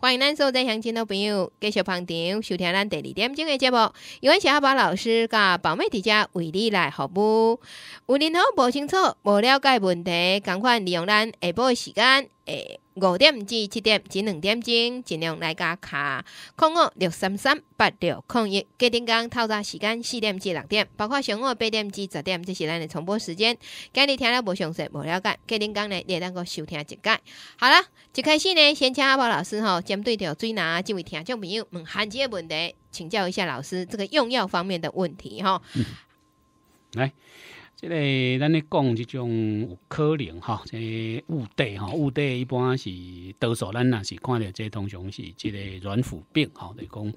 欢迎咱所在乡亲的朋友继续捧场收听咱第二点钟的节目，有请阿宝老师甲宝妹伫遮为你来服务。有任何不清楚、不了解问题，赶快利用咱下播时间。诶，五点至七点，至两点钟尽量来加卡，空二六三三八六空一。郭丁刚透早时间四点至六点，包括上午八点至十点，这是咱的重播时间。今日听了无详细、无了解，郭丁刚来列能够收听一解。好了，一开始呢，先请阿宝老师哈，针对着最难这位听众朋友问罕见的问题，请教一下老师这个用药方面的问题哈。来。即个咱咧讲即种有可能哈，即个、雾地哈雾地一般是多数咱若是看着即通常是即个软腐病哈，来讲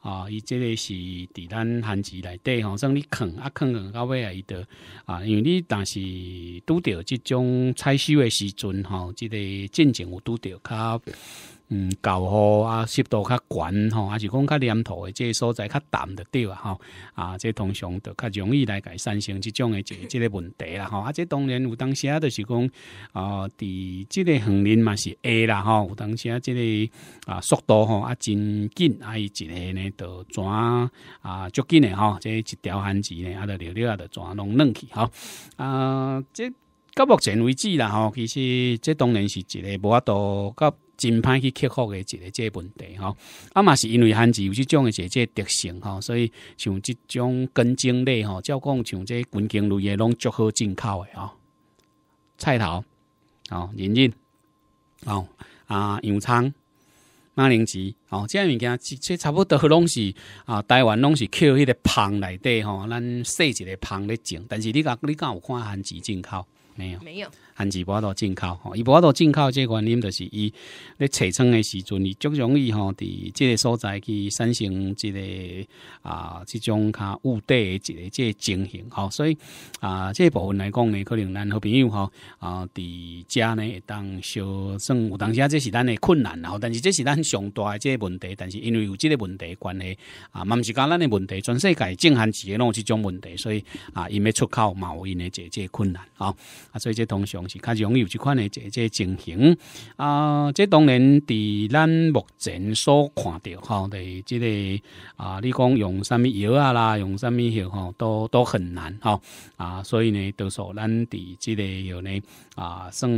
啊，伊即个是伫咱寒地内底吼，像你坑啊坑坑到尾啊，伊得啊，因为你若是拄着即种采收的时阵吼，即个进程有拄着较。嗯，厚互啊，湿度较悬吼，还是讲较黏土的，即所在较淡就对啊吼。啊，即通常着较容易来改产生即种的即即个问题啦吼。啊，即当然有当时啊，就是讲，啊，伫即个横林嘛是矮啦吼。有当时啊，即个啊速度吼啊真紧，啊伊一下呢就转啊足紧的吼，即一条巷子呢，啊就流着啊就转拢弄去吼，啊，即到目前为止啦吼，其实即当然是一个无度到。真歹去克服的一个这问题吼，啊嘛是因为番薯有即种的一个特性吼，所以像即种根茎类吼，照讲像这根茎类嘢拢足好进口的吼，菜头，哦人藕，哦啊洋葱、马铃薯，哦，即个物件即即差不多，拢是啊，台湾拢是捡迄个棚内底吼，咱细一个棚咧种，但是你讲你讲有看番薯进口没有？没有。含纸板都进口，吼，伊板都进口，即个原因就是伊咧采村的时阵，伊足容易吼，伫即个所在去产生即个啊，即种较有底的一个即情形，吼，所以啊，即部分来讲呢，可能咱好朋友吼，啊，伫家呢当小算，有当下即是咱的困难，吼，但是即是咱上大的即个问题，但是因为有即个问题关系，啊，嘛毋是讲咱的问题，全世界正含纸拢有即种问题，所以啊，因要出口贸易呢这个困难，吼，啊，所以即通常。是较容易有即款诶，即即情形啊，这当然，伫咱目前所看到吼伫即个啊，你讲用啥物药啊啦，用啥物药吼，都都很难吼啊，所以呢，多数咱伫即个药呢啊，算。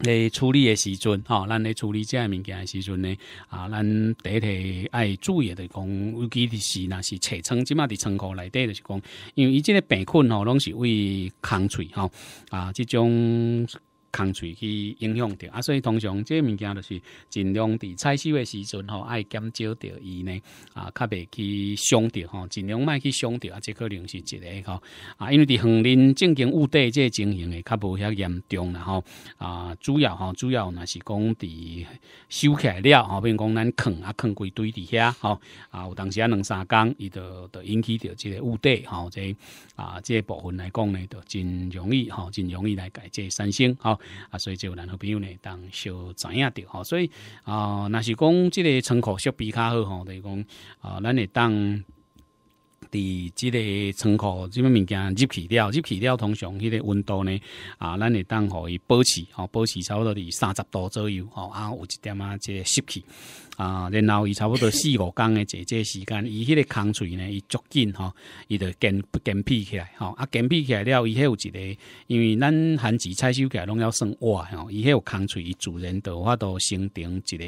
咧处理诶时阵，吼，咱咧处理这物件诶时阵呢，啊，咱第一提爱注意的讲，尤其是若是切葱，即马伫仓库内底的是讲，因为伊即个病菌吼，拢是为空喙吼，啊，即种。空气去影响着啊，所以通常这物件就是尽量伫采收诶时阵吼，爱减少着伊呢啊，较袂去伤着吼，尽量莫去伤着啊，这可能是一个吼啊，因为伫横林正经雾地这情形会较无遐严重啦吼啊，主要吼主要若是讲伫收起来了吼，比如讲咱坑啊坑规堆伫遐吼啊，有当时两三工伊就就引起着即个雾地吼，即啊即部分来讲呢，就真容易吼，真容易来解即产生吼。啊，所以就然后朋友呢，当小影着吼。所以啊，若是讲即个仓库设比较好吼，等于讲啊，咱会当伫即个仓库，即物物件入去了，入去了，通常迄个温度呢啊，咱会当互伊保持吼，保持差不多伫三十度左右，吼，啊，有一点啊，个湿气。啊，然后伊差不多四五工诶，这这时间伊迄个空喙呢，伊足紧吼，伊着健健脾起来吼，啊，健脾起来了，伊迄有一个，因为咱寒枝采收起来拢要算沃吼，伊迄有空喙，伊自然的话都形成一个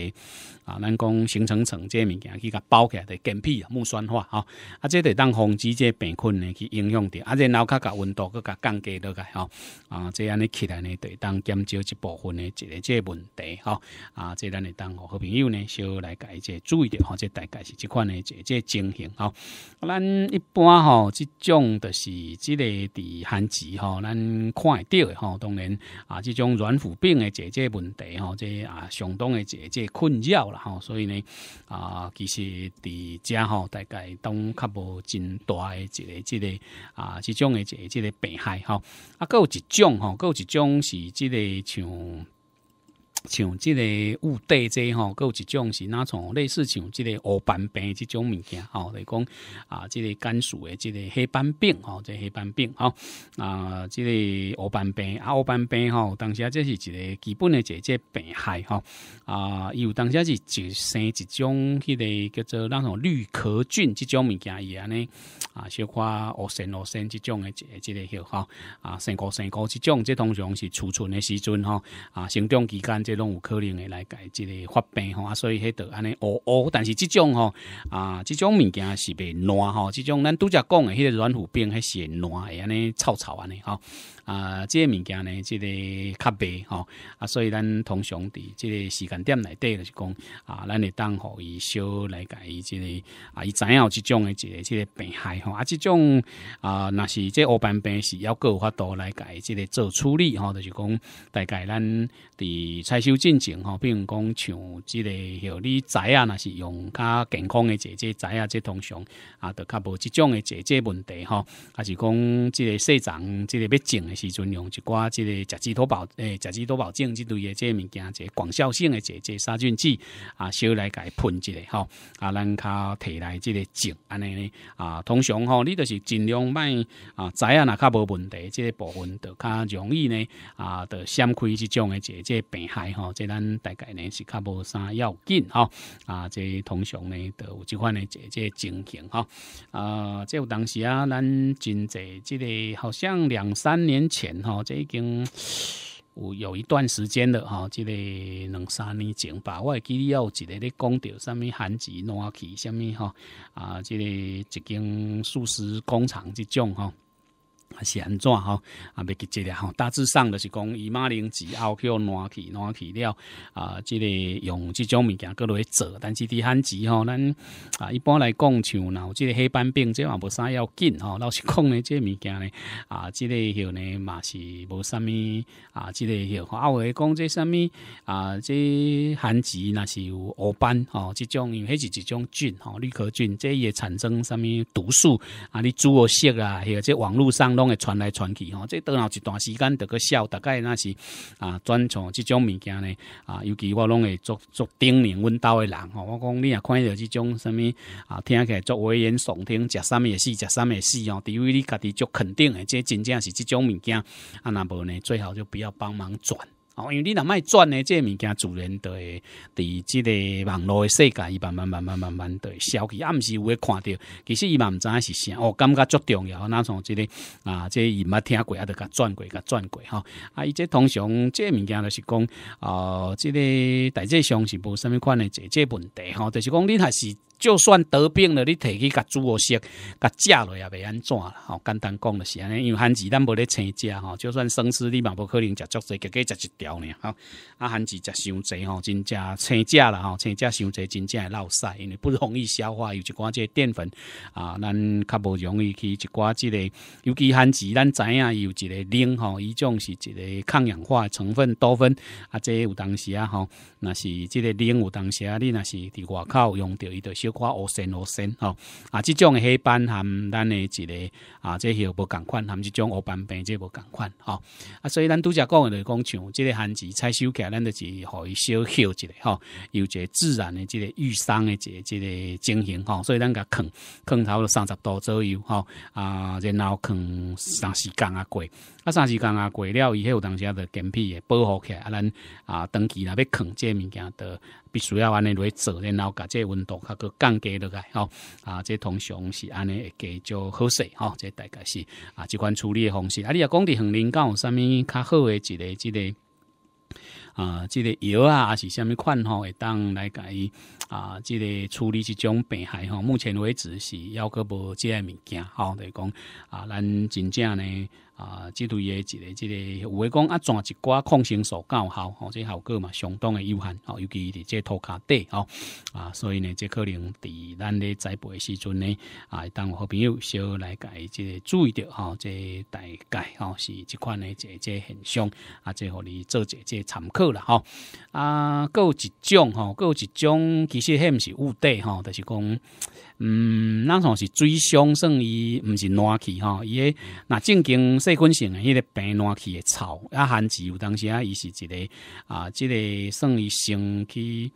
啊，咱讲形成层这物件去甲包起来，健脾啊，木酸化吼，啊，即得当防止这病菌呢去影响着，啊，然后较甲温度搁甲降低落来吼，啊，这样尼起来呢，得当减少一部分的一个这问题吼，啊，这咱会当好朋友呢，小。来改，这注意点，吼，即大概是这款的即即情形吼。咱一般吼，即种的是即个伫罕疾吼，咱看到的吼。当然啊，即种软腐病的即即问题吼，即啊，相当的即即困扰啦吼。所以呢啊，其实伫遮吼，大概当较无真大的一个即个啊，即种的即即个病害吼。啊，有一种哈，有一种是即个像。像即个雾地这吼，各有一种是那种类似像即个黑斑病即种物件吼，来讲啊，即个甘肃的即个黑斑病吼，即、个黑斑病吼啊，即个黑斑病啊，黑斑病吼，当啊，这是一个基本的一个病害吼啊，伊有当时是就生一种迄个叫做那种绿壳菌即种物件伊安尼啊，小可恶心恶心即种的个即个叫吼啊，生菇生菇即种，即通常是储存的时阵吼啊，生长期间拢有可能会来改这个发病吼，所以迄道安尼哦哦，但是这种吼啊，这种物件是袂烂吼，这种咱都则讲的迄个软骨病，迄是会烂的安尼，臭臭安尼吼。啊，即个物件呢，这个较白吼，啊，所以咱通常伫即个时间点内底就是讲啊，咱会当互伊小来甲伊即个啊伊知影有即种的一个即个病害吼，啊，即种啊若是这乌斑病是要个有法度来伊即个做处理吼，就是讲大概咱伫采收进程吼，比如讲像这个有你摘啊，若是用较健康的姐姐仔啊，这通常啊都较无即种的姐姐问题吼，啊是讲即个细长即个要整。时阵用一寡即个甲基多保诶，甲基多保证即类嘅即个物件，即个广效性诶，即即杀菌剂啊，小来改喷一下吼。啊，咱较提来即个剂安尼咧啊，通常吼，你就是尽量卖啊，知影若较无问题，即个部分就较容易呢啊，就闪开即种诶，即即病害吼，即咱大概呢是较无啥要紧吼啊，即通常呢，都有即款诶，即即情形吼。啊，即有当时啊，咱真侪即个好像两三年。前哈，这已经有有一段时间了哈，这个两三年前吧，我会记得有一个咧讲到什么韩资暖去，什么哈啊，这个一间素食工厂这种哈。是安怎吼，啊，袂记只了吼。大致上著是讲，伊马铃薯后互暖去暖去了啊，即个用即种物件各去做，但是伫番薯吼，咱啊一般来讲像若有即个黑斑病即嘛无啥要紧吼。老实讲呢，即个物件呢啊，即个许呢嘛是无啥物啊，即个吼啊有诶讲即啥物啊，即番薯若是有黑斑吼，即种因为是一种菌吼，绿壳菌，即也产生啥物毒素啊，你煮啊迄个即网络上咯。拢会传来传去吼，这等了一段时间，得个笑大概那是啊，专从即种物件呢啊，尤其我拢会做做顶梁阮兜的人吼，我讲你也看着即种什物啊，听起来作危言耸听，食三么也死，食三么也死除非你家己足肯定的，这真正是即种物件，啊，那无呢最好就不要帮忙转。哦，因为你若卖转呢，这物件然人对，伫即个网络的世界，伊慢慢慢慢慢慢对消去，毋是有会看到，其实伊嘛毋知影是啥，哦，感觉足重要。那从即个啊，这伊毋捌听过，啊，就甲转过，甲转过吼。啊，伊这通常这物件就是讲，哦，即个大致上是无什物款的这这问题吼，就是讲你若是。就算得病了，你摕去甲煮个食，甲食落也袂安怎啦？好，简单讲就是安尼，因为番薯咱无咧生食吼，就算生吃你嘛无可能食足济，结果食一条尔。啊，番薯食伤济吼，真正生食啦吼，生食伤济，真正会落屎，因为不容易消化，有一寡即个淀粉啊，咱较无容易去一寡即个，尤其番薯咱知影有一个磷吼，伊种是一个抗氧化成分多酚啊，个有当时啊吼，若是即个磷有当时啊，你若是伫外口用着伊着小。或乌性乌性吼啊，即种黑斑含咱诶一个啊，这又无共款，含即种乌斑病这无共款吼啊，所以咱拄则讲的来讲像即个寒季采收起来，咱就是互伊小歇一下吼，有一个自然的这个愈伤的这这个情形吼。所以咱甲炕炕头了三十度左右吼啊，然后炕三时间啊过。啊，三时间啊，过了以后，当啊，着根皮也保护起来，啊，咱啊，长期若要啃这物件的，必须要安尼来做，然后把这温度较个降低落来，吼，啊，这通常是安尼会较好势，吼，这大概是啊，这款处理的方式。啊，你讲伫的林敢有啥物较好诶，一个、一个啊，即个药啊，还是虾米款吼，会当来改啊，这个处理即种病害吼，目前为止是要个无即个物件，吼，着是讲啊，咱真正呢。啊，即类诶一个，一个有诶讲啊，怎一寡抗生素较有效，哦，即效果嘛，相当诶有限，哦，尤其伫即涂骹底，哦，啊，所以呢，即可能伫咱咧栽培时阵呢，啊，当有好朋友小来改即注意着，吼，即大概吼是即款诶，即即很象，啊，即互你做一即参考了，哦，啊，搁有一种，吼，搁有一种，其实迄毋是误地，吼，就是讲。嗯，咱种是最相算伊，毋是暖气吼，伊个若正经细菌性诶迄个病暖气诶潮，啊寒气有当时啊，伊是一个啊，这个算伊天气。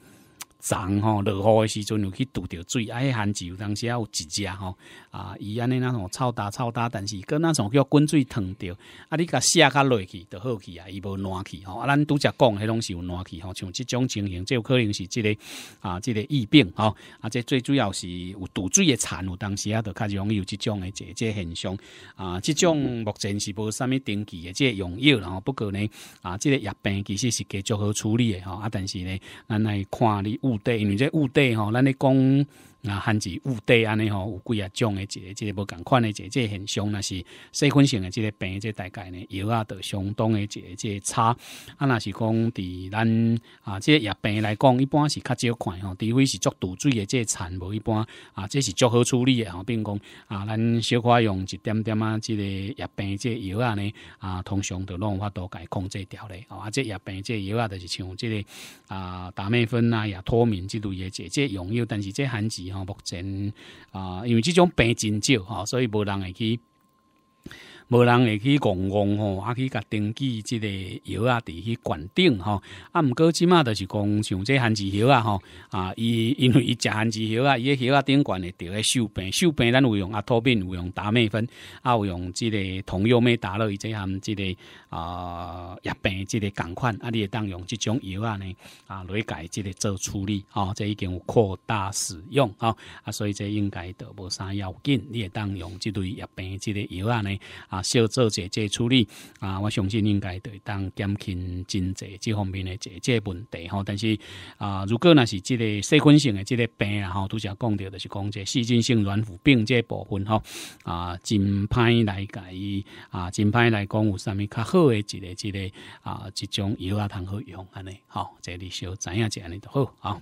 脏吼落雨诶时阵又去堵着水，哎，杭州当时啊有一只吼啊，伊安尼那种臭大臭大，但是个那种叫滚水烫着啊，你甲下甲落去就好去啊，伊无暖气吼，啊，咱拄则讲迄拢是有暖气吼，像即种情形，有可能是即个啊，即个疫病吼，啊，这最主要是有堵水嘅残，有当时啊，就容易有即种诶，这现象啊，即种目前是无啥物登记嘅，个用药然后不过呢啊，即个疫病其实是继续好处理嘅吼，啊，但是呢，咱来看你有。因为这雾地，吼，咱咧讲。那汉字乌底安尼吼有几啊，种诶，即个无共款诶，姐个现象那是细菌性诶，即个病，即大概呢药啊，都相当诶，即个差啊。那是讲伫咱啊，即药病来讲，一般是较少看吼，除非是足毒水诶，即残无一般啊，即是足好处理诶吼，并讲啊，咱小可用一点点啊，即个药病即药啊呢啊，通常都拢法都改控制掉咧。啊，即药病即药啊，就是像即个啊，达美芬啊、亚脱敏之类诶姐个用药，但是即汉治。目前啊，因为这种病真少，所以无人会去。无人会去控控吼，啊，去甲登记即个药啊，伫去管定吼。啊，毋过即马就是讲，像这番薯药啊，吼啊，伊因为伊食番薯药啊，伊个药啊，顶管会着个锈病、锈病咱有用阿托品，有用达美粉，啊，有用即个同药咩达乐，伊及含即个啊药病即个共款，啊，你会当用即种药啊呢，啊，累计即个做处理，哦，这已经有扩大使用，哦，啊，所以这应该都无啥要紧，你会当用即类药病即个药啊呢。啊，小做者这处理啊，我相信应该对当减轻真济这方面的这这问题吼。但是啊，如果那是这个细菌性的这个病啊，吼，都像讲到的是讲这细菌性软腐病这部分吼啊，真歹来改啊，真歹来讲有上面较好的一个一个啊，一种药啊，通好用安尼吼，这里小知样子安尼都好哈。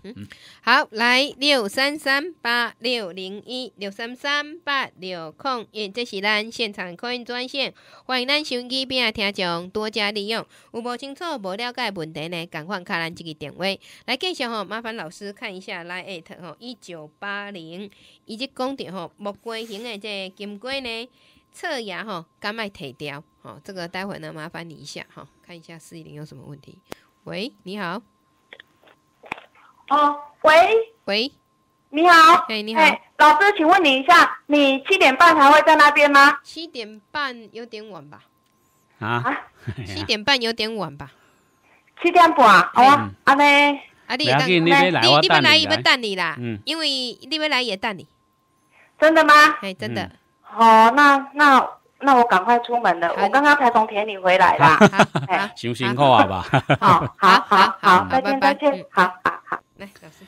好，来六三三八六零一六三三八六空，也即是咱现场可以转。线欢迎咱收音机边仔听众多加利用，有无清楚无了解问题呢？赶快敲咱这个电话来介绍哦。麻烦老师看一下来 e i g t 一九八零以及公碟吼木瓜型的这金龟呢侧牙吼赶快提掉，哦，这个待会呢麻烦你一下哈，看一下四零有什么问题？喂，你好。哦，喂，喂。你好，哎，你好，老师，请问你一下，你七点半还会在那边吗？七点半有点晚吧？啊七点半有点晚吧？七点半，好啊，阿妹，阿弟，刚刚你你不来也要等你啦，嗯，因为你不来也等你，真的吗？哎，真的。好，那那那我赶快出门了，我刚刚才从田里回来啦，行行好吧，好，好，好，好，再见，再见，好好好，来，老师。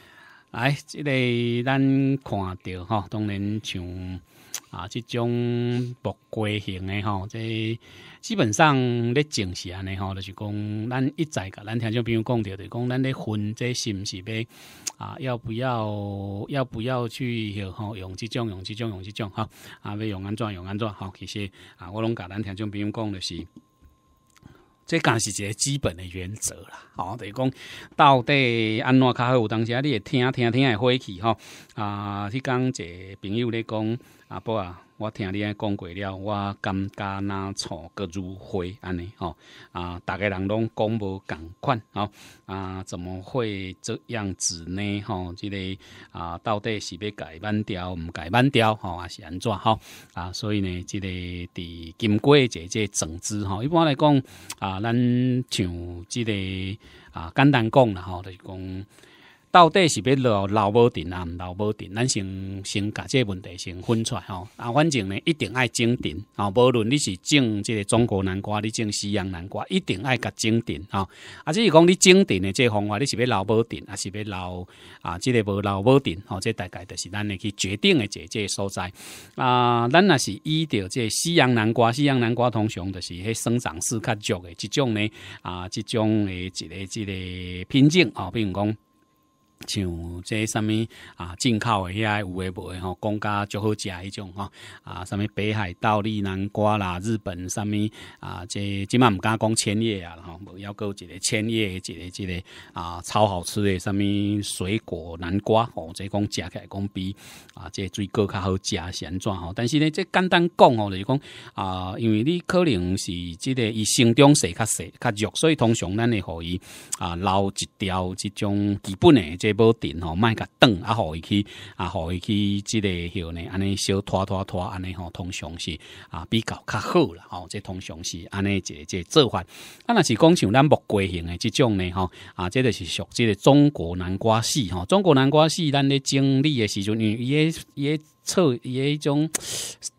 来，即个咱看到哈，当然像啊，即种木瓜型的哈，即基本上咧种是安尼哈，就是讲咱一再个，咱听种朋友讲到的，讲咱咧分这是不是要啊？要不要要不要去吼用即种用即种用即种哈？啊，要用安怎用安怎哈？其实啊，我拢甲咱听种朋友讲就是。这讲是一个基本的原则啦，哦，就是讲到底安怎较好，有当时啊，你会听听听会气吼啊，去讲个朋友咧讲啊，波啊。我听你讲过了，我感觉那错个如花安尼吼啊，大家人拢讲无共款吼啊，怎么会这样子呢吼？即个啊，到底是要改半调，毋改半调吼还是安怎吼啊？所以呢，即个伫金龟姐姐整枝吼，一般来讲啊，咱像即个啊，简单讲啦吼，就是讲。到底是要留老母定啊，老母定，咱先先甲这问题先分出来吼。啊，反正呢，一定爱整定啊，无论你是种这个中国南瓜，你种西洋南瓜，一定爱甲整顶啊。啊，即是讲你整定的这方法，你是要老母定，还是要老啊？这个无老母定吼，这大概就是咱的去决定的这这所在啊。咱若是依照这西洋南瓜，西洋南瓜通常就是迄生长势较弱的这种呢啊，这种的这个这个品种啊，如讲。像这什物啊，进口的遐有诶无诶吼，公家就好食迄种吼啊，什物北海道立南瓜啦，日本什物啊，即即嘛毋敢讲千叶啊，吼，无要有一个千叶一个一个啊，超好吃诶，什物水果南瓜吼，即讲食起来讲比啊，即水果较好食形状吼。但是呢，即简单讲吼，就是讲啊，因为你可能是即个伊生长细较细较弱，所以通常咱会互伊啊捞一条即种基本诶。这部电吼，甲断啊，互伊去啊互伊去即个吼呢，安尼小拖拖拖安尼吼，通常是啊比较较好啦吼，即通常是安尼这这做法。啊，若是讲像咱木瓜型的即种呢吼，啊，这个是属于中国南瓜系吼，中国南瓜系咱咧整理的时阵，伊伊。错伊诶迄种，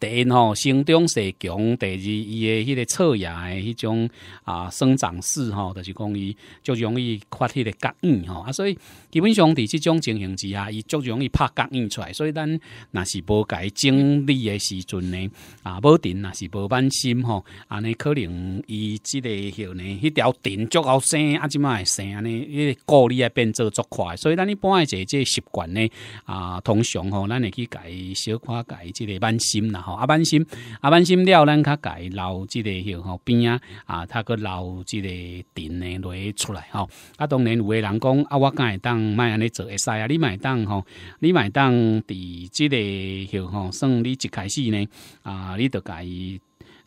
电吼生长势强，第二伊诶迄个错牙的迄种啊生长势吼，就是讲伊就容易发迄个牙吼啊，所以基本上伫即种情形之下，伊足容易拍牙出来，所以咱若是无家整理的时阵呢，啊，无电若是无放心吼，安尼可能伊即个后呢，迄条电足好生啊，即会生安尼，伊顾虑啊变做足快，所以咱一般者即习惯呢啊，通常吼咱会去家。小家己即个万心啦吼，啊万心，啊万心了，咱家改留即个吼边啊，啊，他个留即个田呢，落出来吼。啊，当然有诶人讲，啊，我会当卖安尼做，会使啊，你会当吼，你会当伫即个吼吼，算你一开始呢，啊，你家改。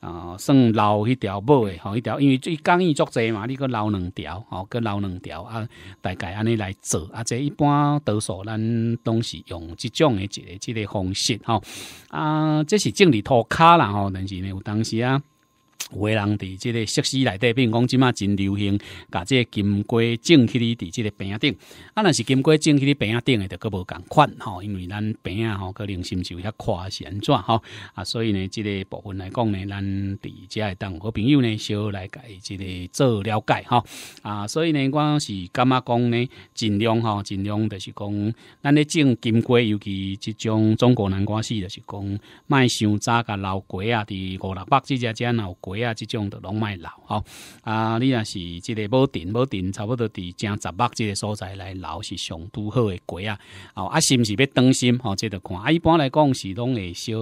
啊，算留一条尾，吼一条，因为这工艺作侪嘛，你个留两条，好个留两条啊，大概安尼来做啊，这一般多数咱都是用这种的这个这个方式吼。啊，这是整理拖卡啦吼，但是呢，有当时啊。有伟人伫即个设施内底，比如讲即马真流行，甲即个金瓜种起哩伫即个饼顶。啊，若是金瓜种起哩饼顶的，就阁无共款吼，因为咱饼吼可能伸手遐宽安转吼啊，所以呢，即个部分来讲呢，咱伫遮个当好朋友呢，小来改即个做了解哈啊，所以呢，我是感觉讲呢？尽量哈，尽量就是讲，咱咧种金瓜，尤其即种中国南瓜系，就是讲卖伤早甲老瓜啊，伫五六百只只只老瓜。鸡啊，这种著拢卖老吼啊！你若是这个无定无定，差不多伫正十八这个所在来留是上都好的鸡啊！哦啊，是不是要当心吼？这得看。啊，一般来讲是拢会小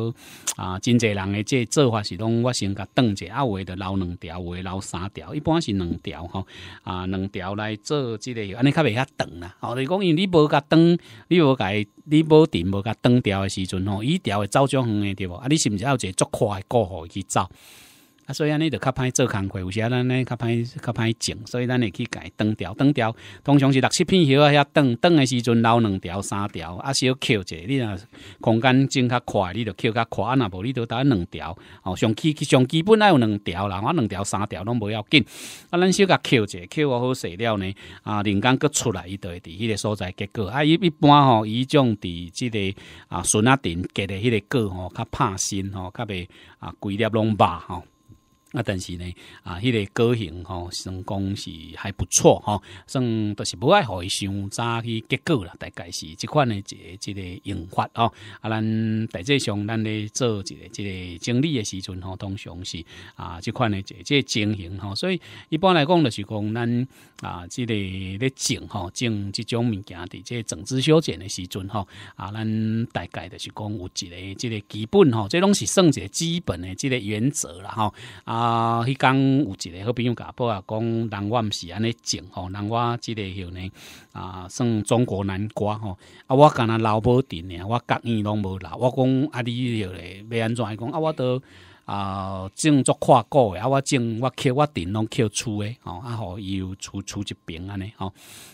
啊，真济人的这做法是拢我先甲当者，啊，有的留两条，有的留三条，一般是两条吼啊，两条来做这个，安尼较袂遐长啦。哦，你讲因为你无甲断，你无甲你无定无甲断条的时阵吼，一条会走将远的对无？啊，你是不是还有一个足快的过河去走？啊，所以安尼就较歹做工课，有时啊，咱咧较歹较歹种，所以咱会去改断条。断条通常是六七片叶啊，遐断断的时阵留两条三条，啊，小扣者，你若空间种较快，你就扣较快，啊，无你都搭两条。哦，上基上基本啊，有两条啦，我两条三条拢无要紧。啊，咱小甲扣者，扣好细了呢。啊，人工佫出来，伊就会伫迄个所在结果。啊，伊一般吼，伊种伫即个啊笋啊顶隔的迄个果吼，较怕新吼，较袂啊规粒拢肉吼。啊，但是呢，啊，迄个个性吼，算讲是还不错吼，算都是不爱互伊伤早去结果啦，大概是即款的一个一个用法吼。啊，咱大致上，咱咧做一个一个整理的时阵吼，通常是啊，即款的个整形吼，所以一般来讲就是讲咱啊，即个咧整吼整即种物件的个整枝修剪的时阵吼，啊，咱大概的是讲有一个即个基本吼，这拢是算一个基本的即个原则啦吼。啊。啊，迄讲有一个好朋友我报啊，讲人我毋是安尼种吼，人我即个许呢啊，算中国南瓜吼，啊我敢若老无甜呢，我各样拢无老，我讲啊，你许咧要安怎，讲啊，我都。啊，种作跨过诶，啊，我种我捡我田拢捡厝诶，吼啊，好有厝厝一边安尼，吼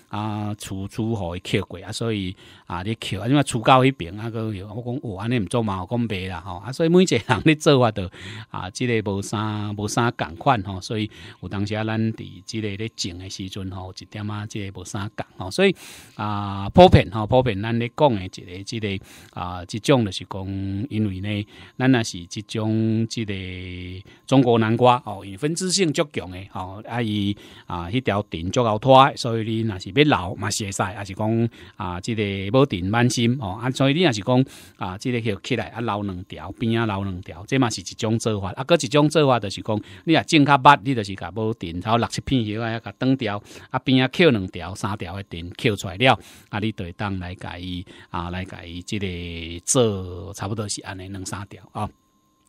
啊，厝厝好伊捡过啊，所以啊，你捡啊，因为厝到迄边啊，个我讲我安尼唔做嘛，我讲袂啦，吼啊，所以每一个人咧做法都啊，即个无啥无啥共款吼，所以有当时啊，咱伫即个咧种诶时阵吼，一点啊，即个无啥共吼，所以啊，普遍吼普遍咱咧讲诶，即个即个啊，即种就是讲，因为呢，咱若是即种，个中国南瓜哦，因分支性较强诶，哦，啊伊啊迄条藤足够拖，所以你若是要留嘛会使，还是讲啊即个无藤满心哦，啊所以你也是讲啊即个许起来啊留两条边啊留两条，即嘛是一种做法，啊搁一种做法就是讲你若种较密，你就是甲无藤，然后六七片叶啊甲藤条啊边啊扣两条三条的藤扣出来了，啊你对当来甲伊啊来甲伊即个做，差不多是安尼两三条啊。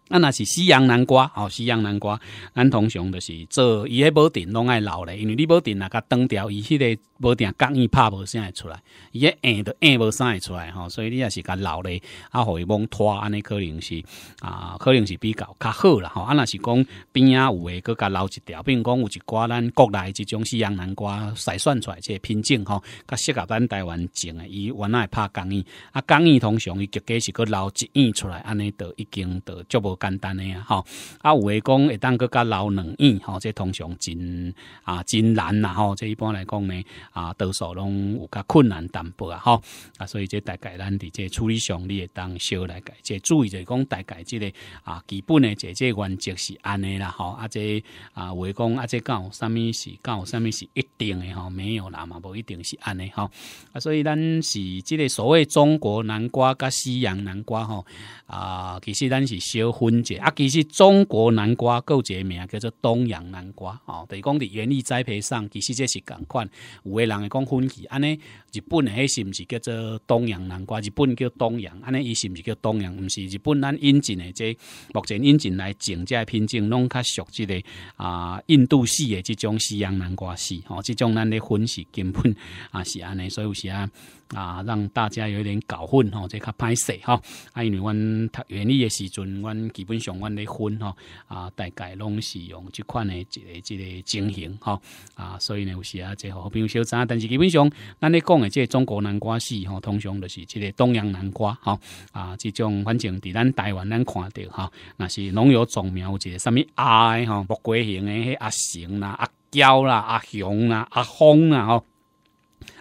啊，那是西洋南瓜哦，西洋南瓜，咱通常就是做伊迄宝顶拢爱留嘞，因为你宝顶那甲断条，伊迄个宝顶钢伊拍无啥会出来，伊迄硬都硬无啥会出来吼，所以你也是甲留嘞，啊，互伊帮拖安尼可能是啊，可能是比较较好啦吼。啊，若是讲边仔有诶搁甲留一条，比如讲有一寡咱国内即种西洋南瓜筛选出来即个品种吼，较适合咱台湾种诶，伊原来拍钢伊，啊，钢伊通常伊结果是搁留一片出来安尼，都已经都足无。简单的啊，吼啊，有诶讲会当搁较老两院吼，即通常真啊真难啦，吼，即一般来讲呢，啊，多数拢有较困难淡薄啊，吼。啊，所以即大概咱伫即处理上，你也当小来改，即注意就讲大概即个啊，基本诶即即原则是安尼啦，吼啊即啊，有话讲啊即有上物是有上物是一定诶，吼，没有啦嘛不一定是安尼，吼啊，所以咱是即个所谓中国南瓜甲西洋南瓜，吼啊，其实咱是小。分界啊，其实中国南瓜一个名叫做东洋南瓜哦。等于讲伫园艺栽培上，其实这是同款。有位人会讲分歧，安尼日本迄是毋是叫做东洋南瓜？日本叫东洋，安尼伊是毋是叫东洋？毋是日本咱引进的即目前引进来种介品种拢较熟即的啊，印度系的即种西洋南瓜系，哦，即种咱咧分界根本 啊是安尼，所以有时啊。啊，让大家有点搞混吼，这较势吼。啊，因为阮读园艺的时阵，阮基本上阮咧分吼啊，大概拢是用即款的一个一个情形吼啊，所以呢有时啊，即朋友小查，但是基本上咱咧讲的即个中国南瓜系吼，通常就是这个东洋南瓜吼啊，即种反正伫咱台湾咱看到哈，若是农药种苗有一个什么矮哈、木瓜型的、阿熊啦、阿娇啦、阿雄啦、阿峰啦哈。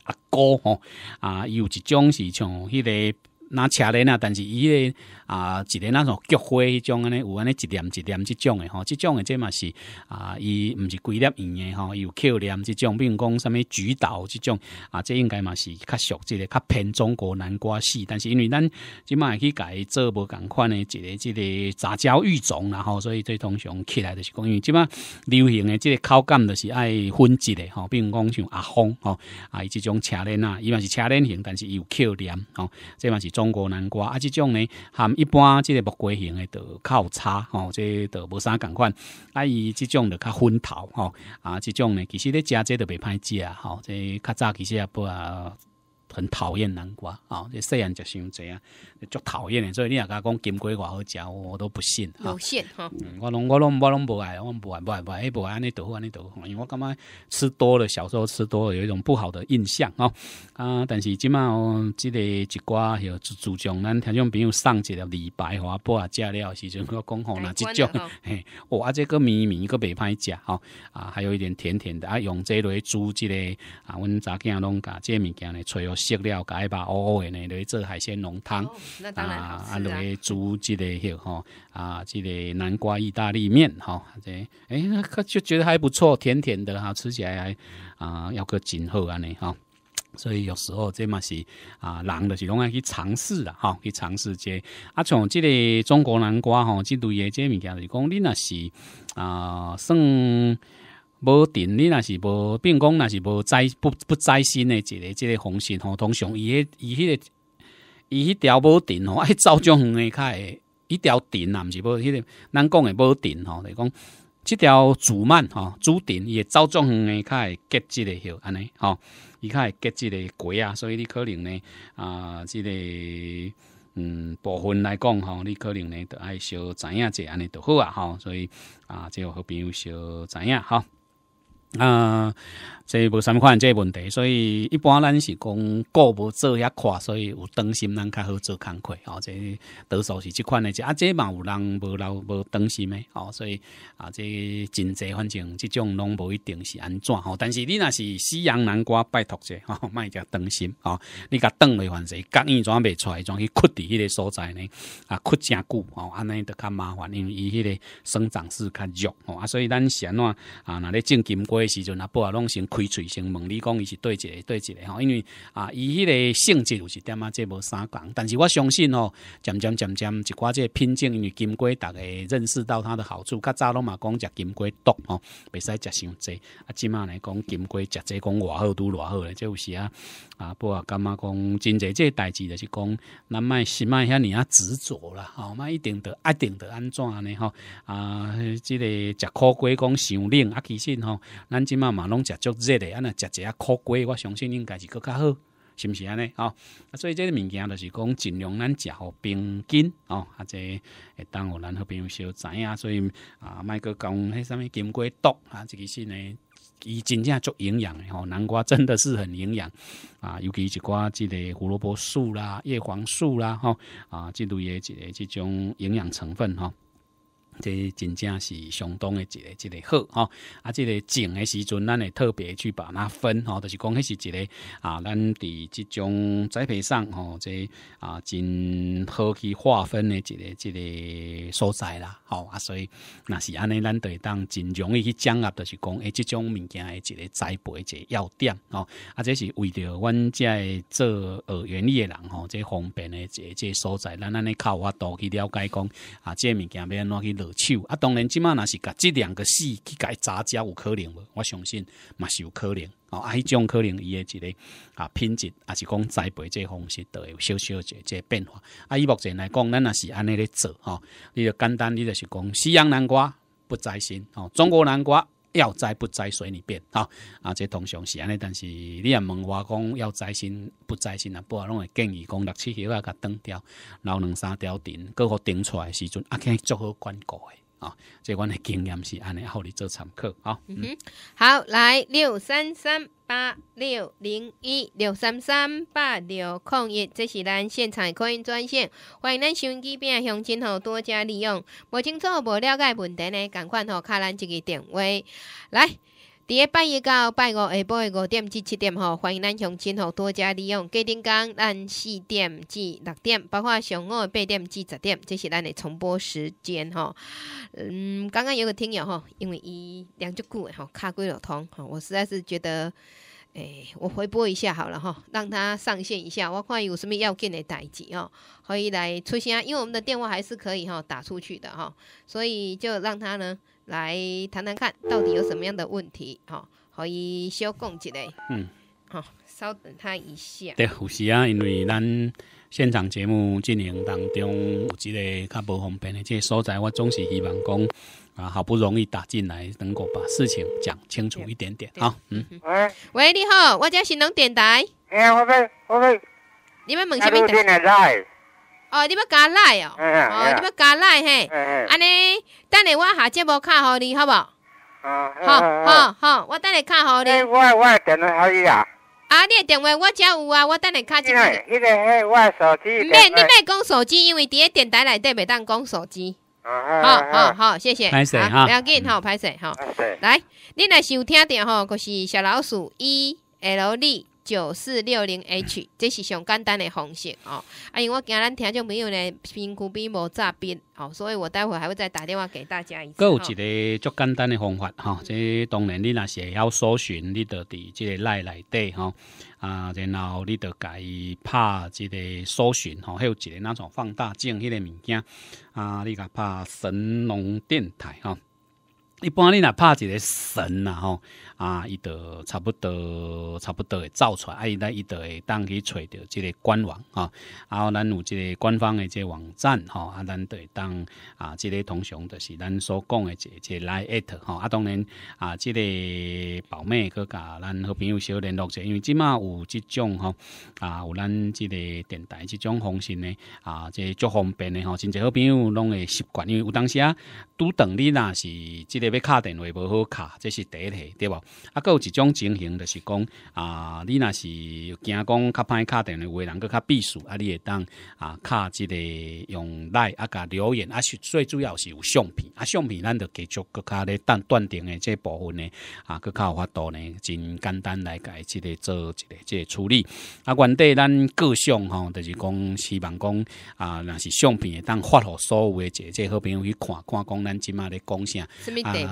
阿哥吼，啊，有一种是像迄个。拿车链啊，但是伊咧啊，一个那种菊花迄种安尼，有安尼一点一点即种的吼，即种的这嘛是啊，伊毋是规粒圆的吼，有扣链即种，比如讲啥物菊岛即种啊，这应该嘛是较俗即个较偏中国南瓜系。但是因为咱即嘛去甲伊做无共款的，一个即个杂交育种，然后所以这通常起来就是讲，因为即嘛流行的即个口感就是爱分质个吼，比如讲像阿峰吼啊，伊即种车链啊，伊嘛是车链型，但是伊有扣链吼，这嘛是中国南瓜啊，即种呢，含一般即个木瓜型的较有差吼，这都无啥感款。啊。伊即种就较昏头吼啊，即种呢，其实咧食者都袂歹食吼，即较早其实也不很讨厌南瓜啊，即细汉就想这样。足讨厌的，所以你若甲讲金龟偌好食，我都不信。有限哈，我拢我拢我拢无爱，我无爱无爱无爱无爱安尼做安尼倒，因为我感觉吃多了，小时候吃多了有一种不好的印象啊啊！但是即马即个一挂许注重咱听众朋友送一个李白、花布啊、加料时阵我讲吼若即种，我啊这个绵绵个袂歹食吼啊，还有一点甜甜的啊，用这类煮即个啊，阮查囝拢加这物件呢，炊下食料甲一把乌乌的呢，来做海鲜浓汤。啊，阿类煮这个吼，啊，这个南瓜意大利面吼，这哎，那就觉得还不错，甜甜的哈，吃起来还啊，要个真好安尼哈。所以有时候这嘛是啊，人就是拢爱去尝试啦哈，去尝试这啊，从即个中国南瓜吼，即类的即物件，是讲你那是啊，算无定，你那是无，并公那是无摘不不摘新的一个即个红心吼，通常伊迄伊迄个。伊迄条无电吼，爱走 j o 诶较远的开，一条电，毋是无迄个咱讲的无电吼，来讲，即条主慢吼，主电也走 jong 远的开，隔接的安尼吼，伊开结接的贵啊，所以你可能呢啊，即个嗯，部分来讲吼，你可能呢，得爱小知影者安尼就好啊，吼，所以啊，即个好朋友小知影吼。啊，这无三款这问题，所以一般咱是讲顾无做遐快，所以有担心咱较好做工课哦。这多数是即款的，只啊，这嘛有人无老无担心的哦，所以啊，这真济反正即种拢无一定是安怎哦。但是你若是西洋南瓜，拜托者吼，卖遮担心哦，你甲冻的完者，刚硬转袂出，来，转去枯伫迄个所在呢？啊，枯诚久吼，安尼得较麻烦，因为伊迄个生长势较弱哦，啊，所以咱是安怎啊，若咧种金瓜。时阵啊，布啊，拢先开嘴先问你讲，伊是对一个对一个吼，因为啊，伊迄个性质有是点啊，即无相共。但是我相信哦，渐渐渐渐，一寡这品种因为金龟，大家认识到它的好处。较早拢嘛，讲食金龟毒吼，未使食伤济。啊，即满来讲金龟，食济，讲偌好拄偌好咧，即有时啊啊，布啊，感觉讲真济这代志就是讲咱卖是莫遐，尼啊执着啦吼，莫一定着一定着安怎呢？吼啊，即个食苦瓜讲想冷啊，其实吼。咱即满嘛拢食足热的，啊，若食食啊苦瓜，我相信应该是更较好，是毋是尼？吼、啊，所以即个物件就是讲，尽量咱食好冰品，哦，啊，即当互咱好朋友小知影，所以啊，卖个讲迄啥物金瓜毒啊，即个是呢，伊真正足营养，吼，南瓜真的是很营养啊，尤其一寡即个胡萝卜素啦、叶黄素啦，吼，啊，即类也即即种营养成分，吼。这真正是相当的，一个一个好吼啊，这个种的时阵，咱会特别去把它分哦，就是讲，迄是一个啊，咱伫即种栽培上哦，这啊，真好去划分的，一个一个所在啦，吼啊，所以若是安尼，咱会当真容易去掌握，就是讲，诶，即种物件的一个栽培一个要点哦，啊，这是为着阮在呃园艺的人哦，这方便的这这所在，咱安尼靠我多去了解讲啊，这物件要安怎去。手。啊，当然，即马若是甲质两个死去甲伊杂交有可能无？我相信嘛是有可能哦。啊，迄种可能伊诶一个啊品质也是讲栽培即个方式都有小少即个变化。啊，伊目前来讲，咱若是安尼咧做哦。你著简单，你就是讲西洋南瓜不摘心哦，中国南瓜。要栽不栽随你便哈啊！这通常是安尼，但是你也问我讲要栽新不栽新啊，不，啊，拢会建议讲六七条啊，甲断掉，然后两三条绳，佫互顶出来时阵，啊，可以做好管顾的。啊，这阮的经验是安尼，好，你做参考。好，好，来六三三八六零一六三三八六零一，这是咱现场的扩音专线，欢迎咱收音机边的乡亲吼多加利用。无清楚、无了解问题呢，赶快吼敲咱这个电话来。第一拜一到拜五下晡的五点至七点吼，欢迎咱乡亲吼多加利用。第二讲咱四点至六点，包括上午八点至十点，这是咱的重播时间吼。嗯，刚刚有个听友吼，因为伊两只股吼卡几落通吼，我实在是觉得，诶，我回播一下好了吼，让他上线一下，我看有什么要紧的代志吼，可以来出现。因为我们的电话还是可以吼打出去的吼，所以就让他呢。来谈谈看到底有什么样的问题，哈，可以小讲一个，嗯，好，稍等他一下。对，有时啊，因为咱现场节目进行当中，有一个较不方便的这所在，我总是希望讲啊，好不容易打进来，能够把事情讲清楚一点点好，嗯。喂，喂，你好，我叫新龙电台。哎，我飞，我飞，你们问什么？电台？哦，你要加来哦，哦，你要加来嘿，安尼，等下我下节目卡好你好不？好，好好好，我等下卡好你。我我电话好呀？啊，啊，你的电话我才有啊，我等下卡进来，迄个嘿，我的手机。别，你莫讲手机，因为伫诶电台内，底袂当讲手机。好好好，谢谢。拍水哈，不要紧好拍水哈。来，你是有听着吼，就是小老鼠 E L D。九四六零 H，这是上简单的方式哦。啊，因为我今咱听众朋友呢平湖边无诈骗，哦，所以我待会还会再打电话给大家一下。阁有一个足简单的方法哈，即当然你若是要搜寻，你得伫即个内来底吼。啊，然后你得改拍即个搜寻，吼，还有一个那种放大镜迄个物件啊，你甲拍神农电台哈。一般你若拍一个神呐吼啊，伊都差不多差不多会走出来，啊伊咧伊都会当去找着即个官网啊，然后咱有即个官方的即个网站吼，啊，咱就会当啊即个通常就是咱所讲的即即来 at 吼，啊，当然啊即个宝妹甲咱好朋友小联络者，因为即马有即种吼，啊有咱即个电台即种方式呢啊，即足方便的吼，真侪好朋友拢会习惯，因为有当时啊拄等你若是即个。要敲电话无好卡，这是第一个，对无？啊，佮有一种情形就是讲啊，你若是惊讲，较拍敲电话人佮较避暑，啊，你会当啊，卡即个用来啊，甲留言，啊，是最主要是有相片，啊，相片咱就继续佮较咧，但断定的这部分呢，啊，佮较有法度呢，真简单来改这个做一个这处理。啊，原底咱各项吼，就是讲希望讲啊，若是相片，当发互所有的即这好朋友去看，看讲咱今嘛咧讲啥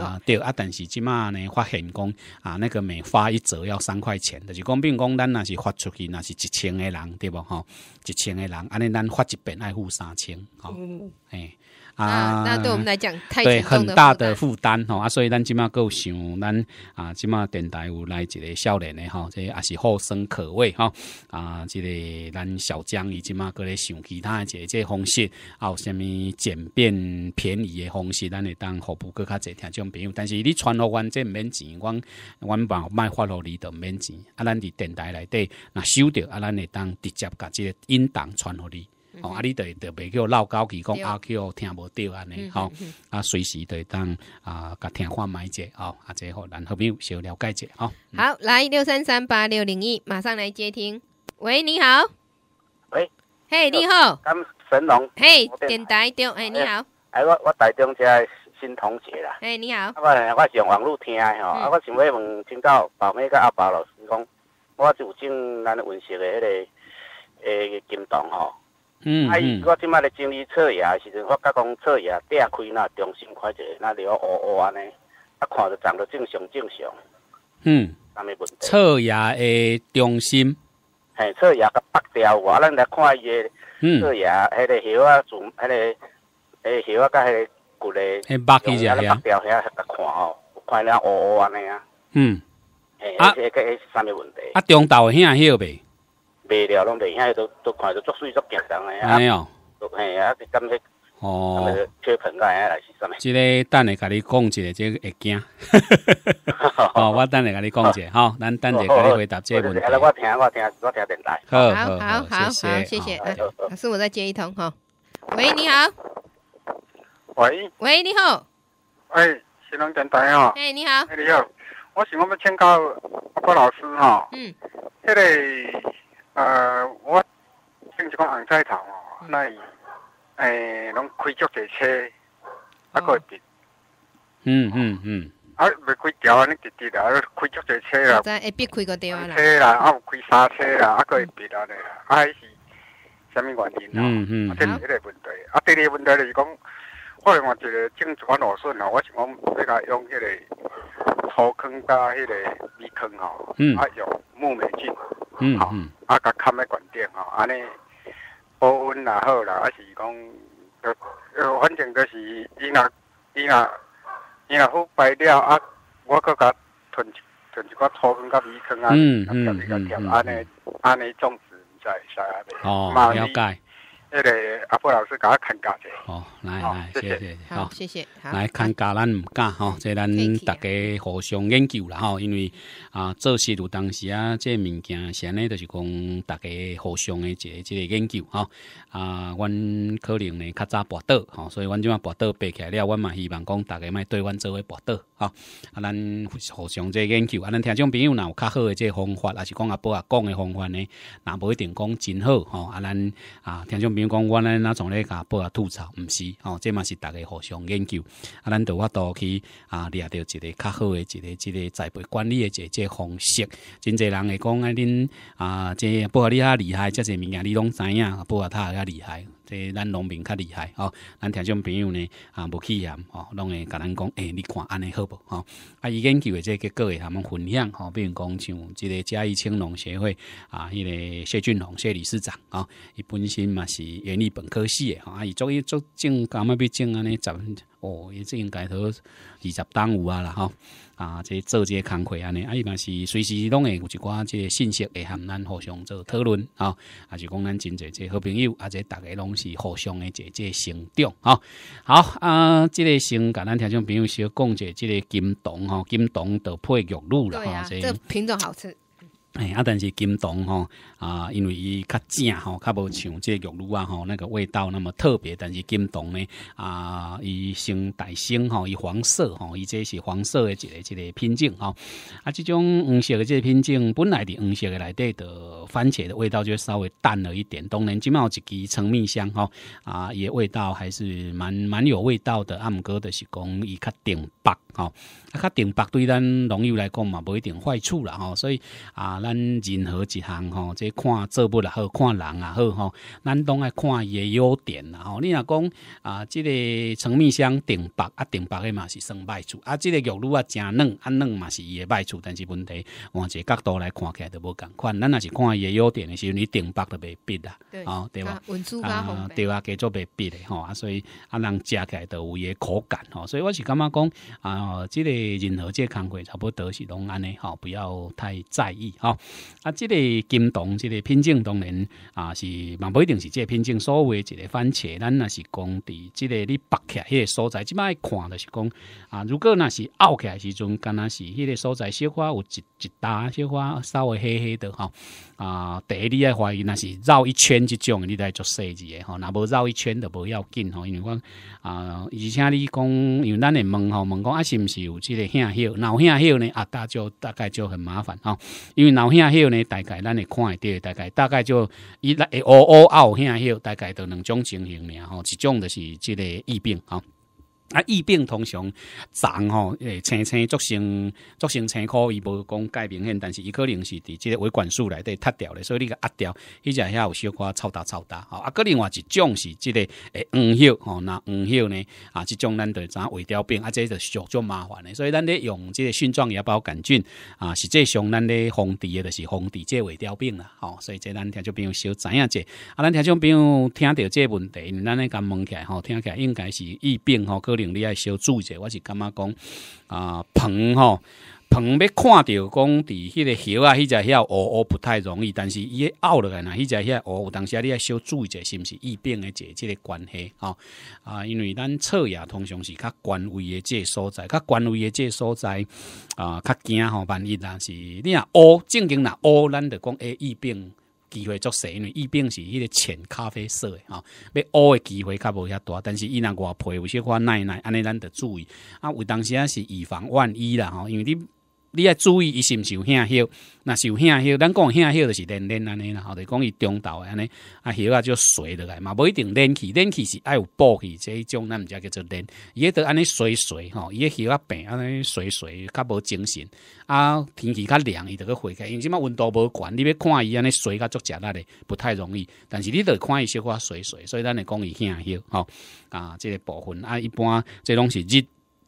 啊，对啊，但是即马呢，发现讲啊，那个每发一折要三块钱，就是讲，比如讲，咱若是发出去，若是一千个人，对无吼，一千个人，安尼咱发一遍爱付三千，吼，嗯。啊，那对我们来讲，太对很大的负担吼啊，所以咱起码够想咱啊，即码电台有来一个少年的吼，这也是后生可畏吼啊，这个咱小江伊即嘛，过咧想其他一个这方式，啊，有啥物简便便宜的方式，咱会当服务搁较济听众种朋友，但是你传呼员这免钱，我阮们办卖发路你都免钱，啊，咱伫电台内底若收着啊，咱会当直接把这音档传互你。哦，啊，你对对袂叫闹交，其讲啊，叫听无到安尼，吼啊，随时会当啊，甲听话买者，吼啊，这好，咱后面有小了解者，哈。好，来六三三八六零一，马上来接听。喂，你好，喂，嘿，你好，咁神龙，嘿，电台中，哎，你好，哎，我我台中这新同学啦，哎，你好，我我是用网络听吼，啊，我想欲问今朝宝妹甲阿宝老师讲我最近咱温室个迄个诶金桐吼。嗯，啊！伊我即摆咧整理侧芽的时阵，发觉讲侧芽裂开呐，中心开一个，那了黑黑安尼，啊，看着长得正常正常。嗯。啥物问题？侧芽的中心。嘿，侧芽个北条，我咱来看伊个侧芽，迄个叶啊，从迄个，诶，叶啊，甲迄个骨嘞。诶，北起是啊。北条遐在看哦，看了黑黑安尼啊。嗯。啊，这个是三个问题。啊，中导遐有呗。拢都都看足水足嘿哦。吹个，是什么？个等下甲你讲一下，这个会惊。哦，我等下甲你讲一下，好，咱等下甲你回答。这不，我听我听我听电台。好，好，好，好，谢谢。老师，我再接一通哈。喂，你好。喂。喂，你好。喂，新电台哦。哎，你好。你好，我是我们请教老师哈。嗯。这个。呃，我正是个红在头哦，那，诶，拢开足侪车，还可以。嗯嗯嗯。啊，未开掉啊，你滴滴啦，开足侪车啦，车啦，啊，有开沙车啦，还可以滴啦啊哎是，啥物原因啊？嗯嗯。啊，系一个问题，啊第二个问题就是讲。我另外一个种一寡莴笋吼，我是讲要甲用迄个土坑加迄个米坑吼，啊用木棉嗯，啊甲盖在管顶吼，安尼保温也好啦，还是讲呃反正都是伊若伊若伊若腐败了啊，我搁甲囤囤一寡土坑甲米坑啊，嗯嗯伊甲安尼安尼种植在沙贝，哦，了解。这个阿伯老师甲我看加者，好，来来，谢谢，好，谢谢，来看家咱唔敢吼，即咱大家互相研究啦吼，因为啊，做事有当时啊，这物件先呢，就是讲大家互相的这这个研究哈啊，阮可能呢较早跋倒吼，所以阮即样跋倒爬起来，了，我嘛希望讲大家莫对阮做伙跋倒吼。啊，咱互相这研究，啊，咱听众朋友若有较好的这方法，也是讲阿伯阿讲的方法呢，那不一定讲真好吼，啊，咱啊，听众朋友。因讲我咧那种咧甲报啊吐槽，毋是哦，这嘛是逐个互相研究啊。咱到我多去啊，掠着一个较好诶，一个、一个栽培管理诶，一个方式。真侪人会讲啊，恁啊，这报啊，你较厉害，遮些物件你拢知影，报啊，他较厉害。即咱农民较厉害吼，咱听种朋友呢啊，无去嫌吼，拢会甲咱讲，诶。你看安尼好无吼？啊，以前以为即个果会他们分享吼，比如讲像即个嘉义青农协会啊，迄个谢俊宏谢理事长吼，伊本身嘛是园艺本科系诶，啊，伊做伊做证，敢要比种安尼怎？哦，伊即应该都二十单有啊啦，吼，啊，即做即个工课安尼，啊，伊嘛是随时拢会有一寡即个信息会含咱互相做讨论啊，啊，是讲咱真侪即好朋友，啊，即大家拢是互相的即即成长吼。好啊，这个先甲咱听众朋友小讲者即个金童吼，金童都配玉露啦，吼，即对啊，这品种好吃。哎，啊，但是金童吼啊，因为伊较正吼，较无像这玉露啊吼那个味道那么特别，但是金童呢啊，伊生大生吼，伊黄色吼，伊这是黄色的一个一个品种吼。啊，这种黄色的这个品种，本来的黄色的来的番茄的味道就稍微淡了一点，当然，今有一支成蜜香哈啊，也味道还是蛮蛮有味道的。啊，毋哥的是讲伊较顶白哈，啊，较顶白对咱农友来讲嘛，无一定坏处啦吼。所以啊。咱任何一项吼，即看做物啦，好看人啊，好吼，咱拢爱看伊诶优点啦吼。你若讲啊，即个陈面香定白啊，定白诶嘛是算歹处啊，即个玉露啊正嫩啊嫩嘛是伊诶歹处，但是问题换一个角度来看起来都无同款。咱若是看伊诶优点诶时候，你定白都袂变啦，对吧？对啊，叫做袂变的吼，所以啊，人食起来都有伊诶口感吼，所以我是感觉讲啊，即个任何即个行过差不多是拢安尼，吼，不要太在意哈。啊，这个金铜，这个品种当然啊是嘛，不一定是即个品种。所谓一个番茄，咱若是讲伫即个你拔起来迄个所在，即摆看就是讲啊，如果若是拗起来时阵，敢若是迄个所在小花有一一搭小花稍微黑黑的吼。啊，第一爱怀疑那是绕一圈即种，你来做设计的吼，那无绕一圈都无要紧吼，因为讲啊，而且你讲，因为咱会问吼问讲啊，是不是有这个兄咽喉，兄喉呢啊，大就大概就很麻烦吼。因为兄喉呢，大概咱会看得到，大概大概就伊会乌乌啊，有兄喉大概都两种情形，俩吼，一种就是这个疫病吼。啊，疫病通常长吼，诶，青青作成作成青稞，伊无讲介明显，但是伊可能是伫即个维管束内底脱掉咧，所以你个压掉，伊只遐有小可臭大臭大。吼啊，个另外一种是即个诶，黄叶吼，那黄叶呢？啊，即种咱就影胃凋病啊？即个就足麻烦咧。所以咱咧用即个菌状芽孢杆菌啊，是即上咱咧防治诶，就是防治即个胃凋病啦。吼，所以即咱听就朋友小知影者啊，咱听种朋友听到即个问题，咱咧甲问起来吼，听起来应该是疫病吼，你爱小注意者，我是感觉讲啊，棚吼棚要看到讲，伫迄个叶啊，迄只遐乌乌不太容易，但是伊拗落来呐，迄只遐乌，有当时你爱小注意者，是毋是疫病的这关系吼，啊？因为咱测牙通常是较官微的这所在，较官微的这所在啊，较惊吼万一若是，你若乌正经若乌，咱着讲诶疫病。机会做死，因为伊并是迄个浅咖啡色诶吼，要乌诶机会较无遐大，但是伊若外皮有些话耐耐，安尼咱得注意啊。有当时啊是以防万一啦吼，因为你。你要注意，伊是毋是有响若那有兄翕，咱讲兄翕就是冷冷安尼啦，好就讲伊中道安尼，啊翕啊就衰落来嘛，无一定冷气，冷气是爱有暴气这一种，咱毋才叫做冷，伊在安尼衰衰吼，伊翕啊病安尼衰衰，较无精神，啊天气较凉，伊得去回起，因为即嘛温度无悬，你要看伊安尼衰甲足食力的，不太容易，但是你得看伊小可衰衰，所以咱会讲伊兄翕吼，啊，即个部分啊一般，这拢是日。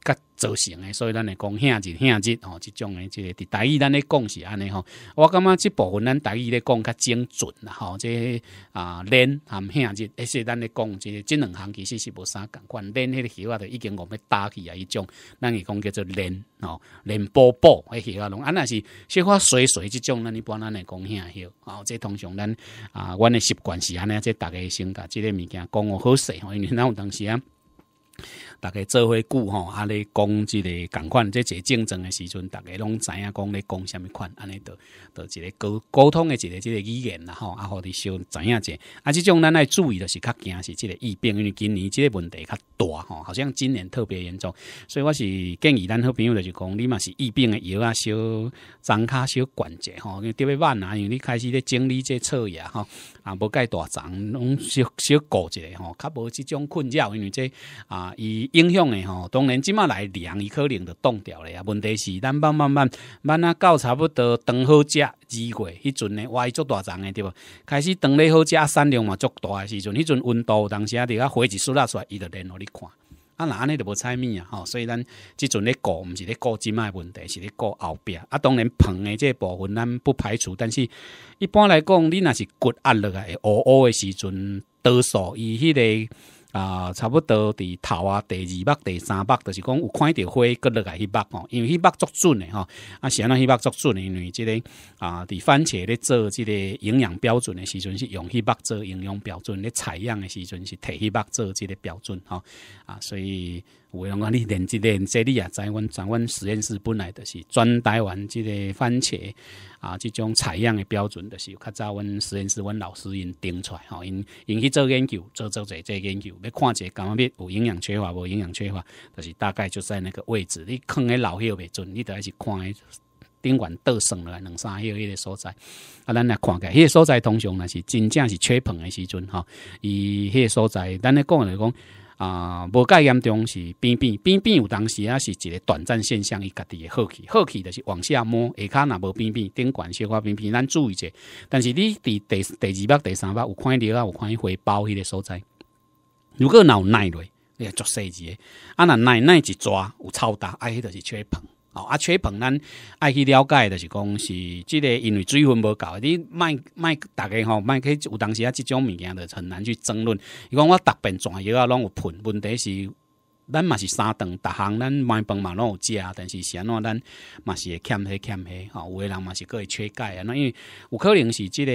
较造成的，所以咱会讲，遐弟遐弟吼，即种的，即个伫台语，咱咧讲是安尼吼。我感觉即部分咱台语咧讲较精准啦吼。即啊，连含遐弟，而且咱咧讲，即即两项其实是无啥共款，连迄个叶啊，都已经我们打起啊，迄种，咱会讲叫做连吼，连波波，迄叶啊拢，啊若是说话水水即种，咱一般咱会讲遐喉。哦，即通常咱啊，阮的习惯是安尼，即逐个先甲即个物件，讲哦好势吼，因为咱有当时啊。大家做伙久吼，啊咧讲即个共款，即个竞争的时阵，大家拢知影讲咧讲虾物款，安尼都都一个沟沟通的一个即个语言，然后啊，互你小知影者。啊，即种咱爱注意的是，较惊是即个疫病，因为今年即个问题较大吼，好像今年特别严重，所以我是建议咱好朋友就是讲，你嘛是疫病的药啊，小长卡小管者吼，因为特别慢啊，因为你开始咧整理这册叶吼，啊，无盖大长，拢小小顾者吼，较无即种困扰，因为这啊，伊。影响的吼，当然即马来凉，伊可能就冻掉了呀。问题是，咱慢慢慢慢啊，到差不多长好食二月，迄阵呢，哇，足大丛的对无？开始长咧好只产量嘛，足大，时阵迄阵温度，当时啊，伫遐花一束啊，出来，伊就联络你看，啊，那安尼就无菜咪啊，吼。所以咱即阵咧顾，毋是咧顾即卖问题，是咧顾后壁啊。当然棚的这部分，咱不排除，但是一般来讲，你若是骨压落来，乌乌的时阵，多数伊迄个。啊，差不多伫头啊，第二目、第三目，就是讲有看到花，搁落来去目吼，因为迄目足准的吼，啊，是安尼迄目足准，因为即个啊，伫番茄咧做即个营养标准的时阵，是用迄目做营养标准咧采样的时阵，是摕去目做即个标准吼。啊，所以有人讲你连即连这你也知，阮、咱阮实验室本来就是专台湾即个番茄。啊，这种采样的标准，就是有较早阮实验室阮老师因定出来吼，因因去做研究，做做者这研究，要看下干物有营养缺乏无营养缺乏，就是大概就在那个位置，你坑咧老叶袂准，你得是看诶，顶管倒落来两三叶迄个所在，啊，咱来看个，迄个所在通常若是真正是缺捧的时阵吼，伊迄个所在，咱咧讲来讲。啊，无介严重是变变变变，有当时啊是一个短暂现象，伊家己会好奇好奇的是往下摸，下骹若无变变顶管小可变变，咱注意者。但是你伫第第二百第三百，有看一啊，有看一回包迄个所在，如果若有耐里，你呀足细级，啊若耐耐一抓有超大，啊，迄著是吹捧。哦，阿吹捧咱爱去了解的是讲是，即个因为水分无够，你卖卖大家吼卖去有当时啊，即种物件的很难去争论。伊讲我答辩全药啊，拢有喷，问题是。咱嘛是三顿，逐项咱买饭嘛拢有食，但是是安怎咱嘛是会欠迄欠迄吼，有诶人嘛是可会缺钙啊，那因为有可能是即个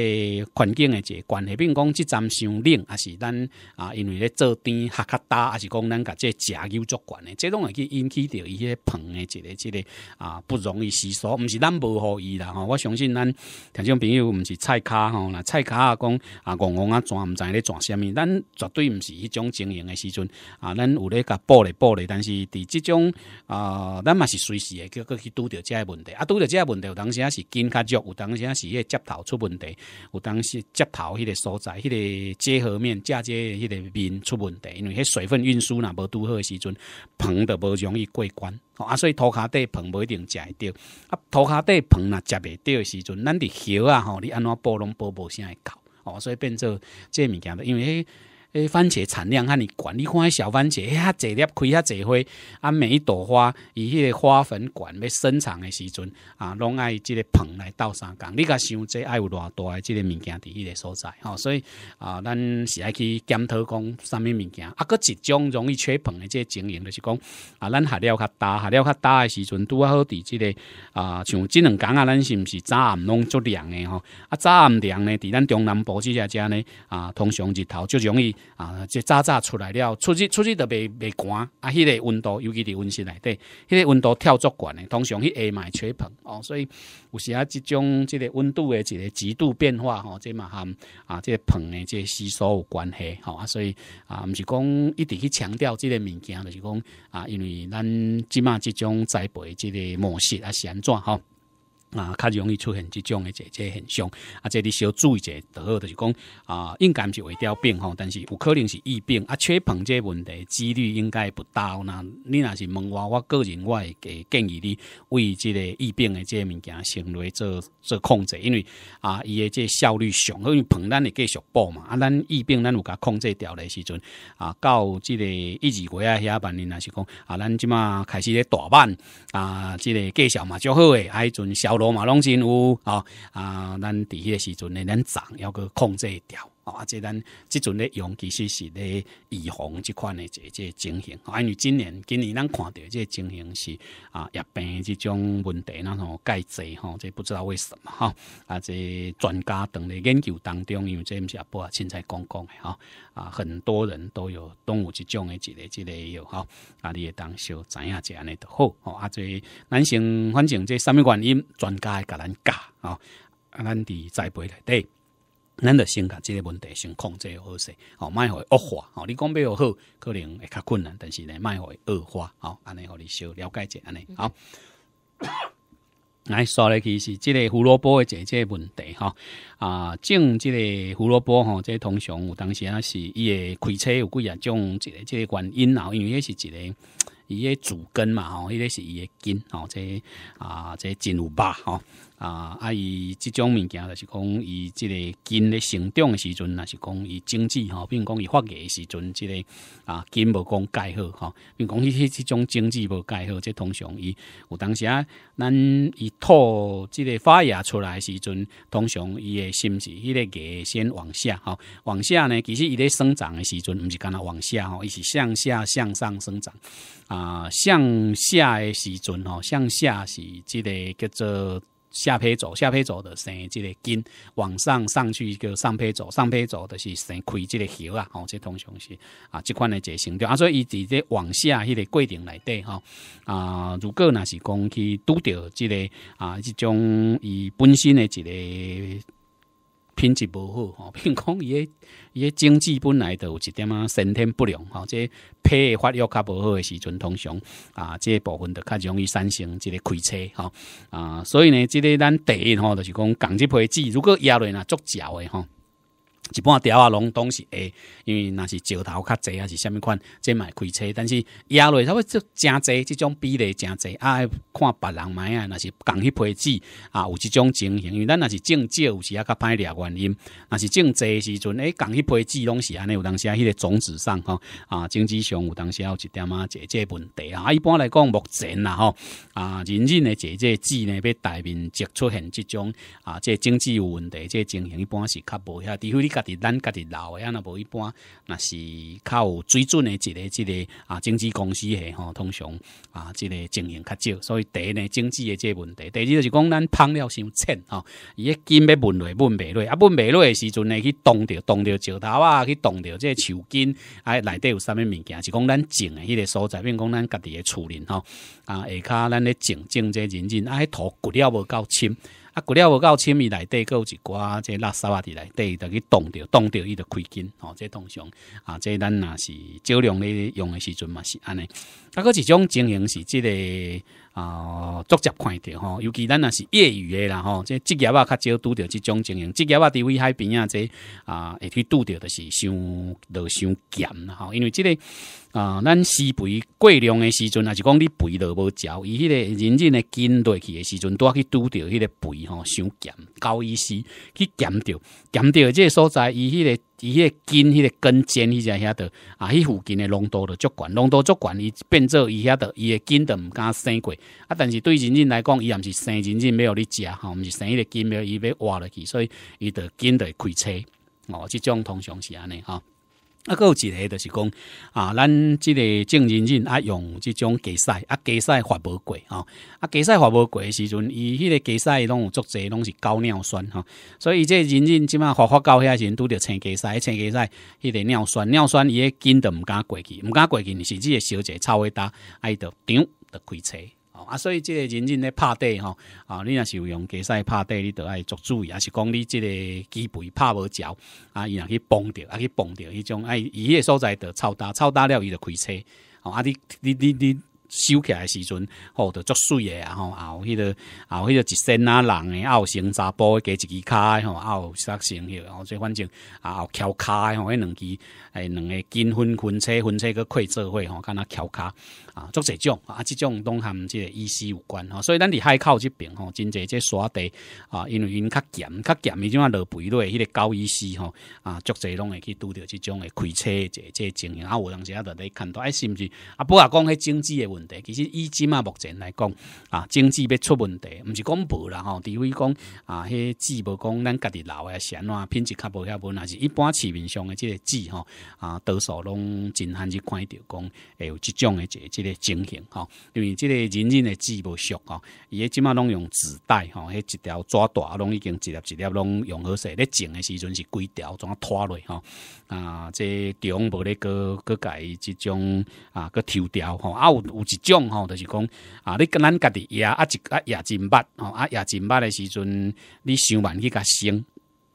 环境的个关系，比如讲即站伤冷，还是咱啊，因为咧做甜下较大，还是讲咱个即食热作诶，的，拢种去引起到伊些棚的一个即个啊，不容易吸收，毋是咱无好意啦，吼，我相信咱听众朋友，毋是菜卡吼，若菜卡啊讲啊戆戆啊转毋知咧转啥物，咱绝对毋是迄种经营的时阵啊，咱有咧甲报。补璃补璃，但是伫即种啊，咱嘛是随时会叫过去拄着即个问题，啊，拄着即个问题，有当时啊是筋较弱，有当时啊是迄个接头出问题，有当时接头迄个所在，迄个接合面嫁接迄个面出问题，因为迄水分运输若无拄好时阵，棚的无容易过关，啊，所以涂骹底棚无一定食得到，啊，涂骹底棚若食未到时阵，咱伫叶啊吼，你安怎补拢补无啥会到，哦，所以变做即物件因为。诶，番茄产量看尼管，你看小番茄遐侪 粒开遐侪花，啊，每一朵花伊迄个花粉管要伸长的时阵啊，拢爱即个棚来斗相共。你甲想这爱有偌大的即个物件伫迄个所在吼，所以啊，咱是爱去检讨讲什物物件，啊，搁一种容易缺棚的个经营就是讲啊，咱下料较大下料较大诶时阵，拄好伫即个啊，像即两工啊，咱是毋是早暗拢足凉诶吼，啊，早暗凉呢，伫咱中南部埔这家呢啊，通常日头足容易。啊，即早早出来了，出去出去都袂袂寒，啊，迄个温度，尤其是温室内底，迄个温度跳足悬诶，通常去下买吹棚，哦，所以有时啊，即种即个温度诶一个极度变化，吼，即嘛哈，啊，即、这棚即个时度有关系，吼。啊，所以啊，毋是讲一直去强调即个物件，就是讲啊，因为咱即嘛即种栽培即个模式啊是安怎吼。啊，较容易出现即种诶，这这现象，啊，即你小注意者，好，就是讲啊，应该是胃掉病吼，但是有可能是疫病啊，缺硼即问题几率应该不大。那你若是问我，我个人我会给建议你，为即个疫病诶即物件成为做做控制，因为啊，伊诶即效率上，因为硼咱会继续补嘛，啊，咱疫病咱有甲控制掉诶时阵，啊，到即个一几月啊，下半年啊是讲啊，咱即马开始咧大办啊，即个介绍嘛，就好诶，啊，一阵消。罗马拢真有啊啊！咱伫迄个时阵，咱涨要个控制掉。啊，即咱即阵咧用，其实是咧预防即款的这这情形。啊，因为今年今年咱看到这情形是啊，疫病即种问题，咱吼盖济吼，这不知道为什么哈。啊，这专家等咧研究当中，因为这毋是阿不啊，凊彩讲讲的哈。啊，很多人都有动物这种的个类个类有哈。啊，你也当小知影这安尼就好。啊，这咱先反正这什么原因？专家会甲咱教啊，咱伫栽培内底。咱的先甲即个问题先控制好势，哦，莫互伊恶化哦。你讲要好，可能会较困难，但是呢，莫互伊恶化哦。安尼，互你小了解一下尼，好，来，说咧，其实即个胡萝卜的这这问题吼。啊，种即个胡萝卜吼，这个通常有当时啊是伊诶开车有几啊种一个即个原因啊，因为迄是一个伊个主根嘛吼，迄个是伊个根吼，这啊这真有肉吼。啊，啊！伊即种物件，就是讲伊即个根咧成长的时阵，若是讲伊经济比如讲伊发芽的时阵，即个啊根无讲钙好比并讲伊迄种经济无钙好，即通常伊有当时啊，咱伊吐即个发芽出来时阵，通常伊诶，心是迄个芽先往下吼，往下呢，其实伊在生长的时阵，毋是干那往下吼，伊是向下向上生长啊，向下的时阵吼，向下是即个叫做。下胚轴，下胚轴的生这个根，往上上去叫上胚轴，上胚轴的是生开这个叶啊，好，这通常是啊，这款的呢个成状啊，所以以这往下迄个过程来底吼啊，如果那是讲去拄着即个啊，这种以本身的一个。品质无好，吼，伊空伊也经济本来就有一点啊先天不良，吼，这胚发育较无好的时阵，通常啊，这部分就较容易产生这个亏车，吼。啊，所以呢，这个咱第一吼就是讲港即批籽，如果压落呢足脚的吼。一般钓啊拢拢是会，因为若是石头较济啊是什物款，即买开车，但是压落它会做真济，即种比例真济啊！看别人买啊，若是共一批纸啊，有即种情形，因为咱若是种少有时啊较歹掠原因，若是种济时阵诶，共一批纸拢是安尼，有当时啊，迄个种子上吼啊，种子上有当时啊一点啊，这这问题啊，一般来讲目前啦吼啊，人人诶这这纸呢，要大面积出现即种啊，这政治有问题，这情形一般是较无遐，除非你。家己咱家己老的啊，那无一般，若是较有水准的，一个、一个啊，经纪公司的吼，通常啊，即个经营较少。所以第一呢，经治的即个问题；第二就是讲咱胖了先轻吼，伊个筋要纹落，纹袂落，啊，袂落内时阵呢，去动着动着石头啊，去动着即个树根，啊，内底有啥物物件？是讲咱种的迄个所在，如讲咱家己的厝林吼，啊，下骹咱咧种种个人真啊，迄土掘了无够深。啊！骨了无够深内来，对有一寡，即垃圾话地来对，就去冻着，冻着伊就亏紧。哦，即通常啊，即咱若是少量咧用的时阵嘛，是安尼。啊，各一种情形是即个。啊，逐价看着吼，尤其咱若是业余的啦吼，这职业啊较少拄着即种情形。职业啊伫威海边啊这啊，会去拄着就是伤著伤咸啦吼，因为即个啊，咱施肥过量的时阵啊，是讲你肥落无招，伊迄个人人的减落去的时阵，拄啊去拄着迄个肥吼伤咸，高一息去减掉，减掉这所在伊迄个。伊迄个根，迄个根尖，迄只遐度啊！迄附近的浓度了足悬，浓度足悬，伊变做伊遐度，伊的根都毋敢生过啊！但是对人蔘来讲，伊也毋是生人人没有你食吼，毋是生迄个根没有伊要活落去，所以伊的根会开车哦，即种通常是安尼吼。啊，有一个著是讲啊，咱即个证人人啊用即种计赛啊，计赛罚无过吼，啊，计赛罚无过诶时阵，伊迄个计赛拢有足侪拢是高尿酸吼、所以伊这人人即马发发到遐时阵拄着青计赛，青计赛迄个尿酸，尿酸伊个紧著毋敢过去，毋敢过去，你是即个小姐超会打，啊，伊着张着开车啊，所以即个人人咧拍地吼啊，你若是有用驾使拍地，你都爱作注意，也是讲你即个机本拍无着啊，伊若去崩着啊，去崩着迄种哎，迄个所在着超大，超大了伊着开车，吼啊，你你你你。收起来时阵，吼，就足水嘅，吼，啊，后，迄个，后，迄个一身啊，人诶，啊，有成杂布，给自己开，吼，啊，有塞成，然后，吼，即反正，啊，翘卡，吼，迄两支，诶，两个金婚婚车，婚车去开做伙，吼，敢若翘骹啊，足侪种，啊，即种，拢含即个医师有关，吼，所以咱伫海口即边，吼，真侪即耍地，啊，因为因较咸，较咸，伊种啊，落肥类，迄个高医师，吼，啊，足侪拢会去拄着即种诶开车，即，即情形，啊，有当时啊，就咧看到，哎，是毋是？啊，不过讲迄政治诶话，问题。其实，以即啊目前来讲啊，经济要出问题，唔是讲无啦吼。除非讲啊，迄纸无讲咱家己老啊、安啊，品质较无遐无那是一般市面上诶即个纸吼啊，多数拢真罕去看到讲，会有即种诶即即个情形哈。因为即个人人诶纸无俗吼，伊即啊拢用纸袋吼，迄一条纸带拢已经一粒一粒拢用好势咧种诶时阵是规条怎啊拖落吼啊？这中无咧个个改即种啊个抽条吼啊有有。一种吼，就是讲啊，你跟咱家己也啊，一啊也真捌吼啊，也真捌的时阵，你想慢去甲升。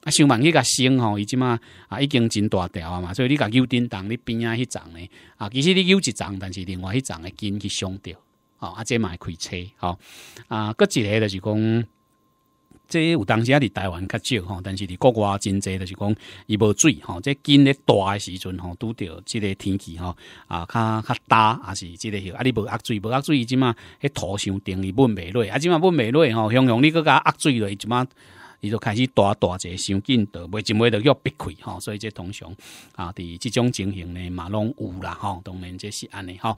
啊想慢去甲升吼，伊即嘛啊已经真大条啊嘛，所以你甲幼丁当你边啊迄长呢啊，其实你幼一长，但是另外一长的根去伤吼，啊这嘛会开车吼啊，搁一个就是讲。这有当时啊，伫台湾较少吼，但是伫国外真济，就是讲伊无水吼。这今日大诶时阵吼，拄着即个天气吼，啊，较较大，啊是即个，啊，你无压水，无压水，即嘛，迄土上顶伊闷袂落，啊，即嘛闷袂落吼，形容你搁加压水落，即嘛。伊就开始大大者伤紧就袂尽袂得要避开吼，所以这通常啊，伫即种情形呢，嘛拢有啦吼，当然这是安尼吼。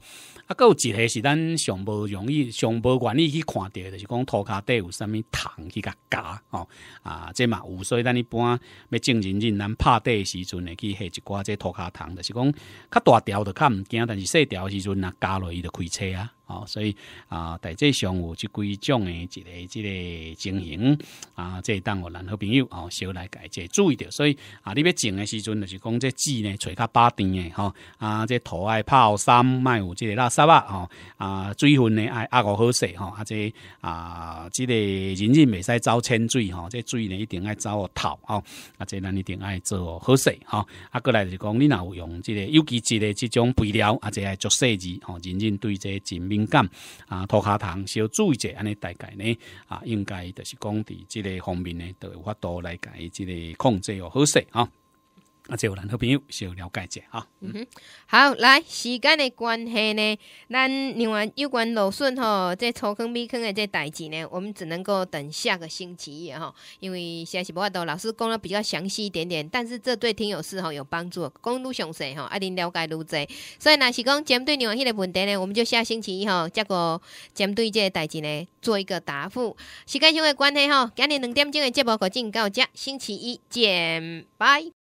啊，有一个是咱上无容易上无愿意去看的，就是讲涂骹底有啥物虫去甲夹吼啊，这嘛有，所以咱一般要经人进咱拍底的时阵呢，去下一寡这涂骹虫，就是讲较大条的较毋惊，但是细条时阵若夹落伊就开车啊。哦，所以啊，大致上有即几种诶，一个、一个情形啊，即当我男好朋友哦，小来改即注意着。所以啊，你要种诶时阵就是讲即籽呢，找较把定嘅哈啊，即土爱泡三，卖有即个垃圾啊啊，水分呢爱压个好势吼。啊即啊即个人人未使走浅水吼，即水呢一定爱走个头吼，啊即咱一定爱做个好水吼。啊过来就是讲你若有用即个，尤其即个即种肥料啊，即系做设计吼，人人对这精密。敏感啊，涂骹糖，小注意者，安尼大概呢啊，应该就是讲伫即个方面呢，都法度来伊即个控制哦，好势啊。啊，这有男朋友需要了解一下哈。嗯哼，好，来时间的关系呢，咱另外有关鲁迅吼，这初坑、米坑的这代志呢，我们只能够等下个星期一哈，因为现在是法度老师讲了比较详细一点点，但是这对听友是吼有帮助，讲愈详细吼，啊，恁了解愈在，所以若是讲针对另外迄个问题呢，我们就下星期一哈，结果针对这代志呢做一个答复。时间上的关系哈，今日两点钟的节目可尽到这，星期一见，拜。